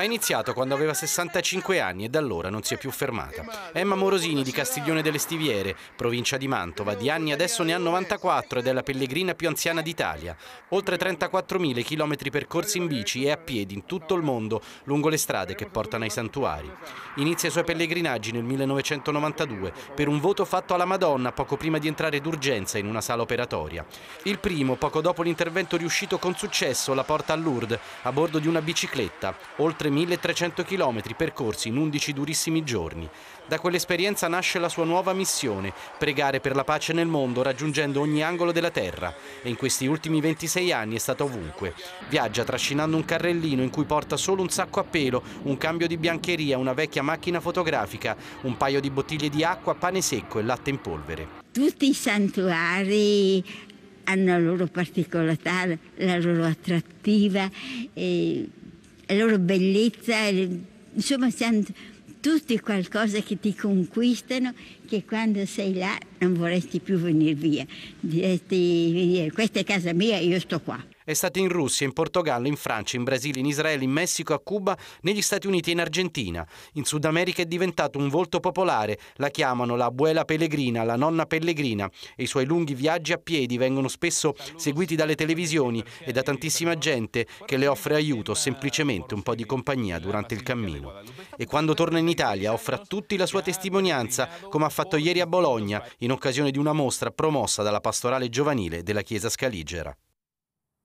Ha iniziato quando aveva 65 anni e da allora non si è più fermata. Emma Morosini di Castiglione delle Stiviere, provincia di Mantova, di anni adesso ne ha 94 ed è la pellegrina più anziana d'Italia. Oltre 34.000 km percorsi in bici e a piedi in tutto il mondo lungo le strade che portano ai santuari. Inizia i suoi pellegrinaggi nel 1992 per un voto fatto alla Madonna poco prima di entrare d'urgenza in una sala operatoria. Il primo, poco dopo l'intervento riuscito con successo, la porta a Lourdes a bordo di una bicicletta. Oltre 1300 km percorsi in 11 durissimi giorni. Da quell'esperienza nasce la sua nuova missione, pregare per la pace nel mondo raggiungendo ogni angolo della terra e in questi ultimi 26 anni è stato ovunque. Viaggia trascinando un carrellino in cui porta solo un sacco a pelo, un cambio di biancheria, una vecchia macchina fotografica, un paio di bottiglie di acqua, pane secco e latte in polvere. Tutti i santuari hanno la loro particolarità, la loro attrattiva. E la loro bellezza, eh, insomma siamo tutti qualcosa che ti conquistano che quando sei là non vorresti più venire via, diresti questa è casa mia, io sto qua è stato in Russia, in Portogallo, in Francia, in Brasile, in Israele, in Messico, a Cuba, negli Stati Uniti e in Argentina. In Sud America è diventato un volto popolare, la chiamano la abuela pellegrina, la nonna pellegrina e i suoi lunghi viaggi a piedi vengono spesso seguiti dalle televisioni e da tantissima gente che le offre aiuto, semplicemente un po' di compagnia durante il cammino. E quando torna in Italia offre a tutti la sua testimonianza, come ha fatto ieri a Bologna, in occasione di una mostra promossa dalla pastorale giovanile della Chiesa Scaligera.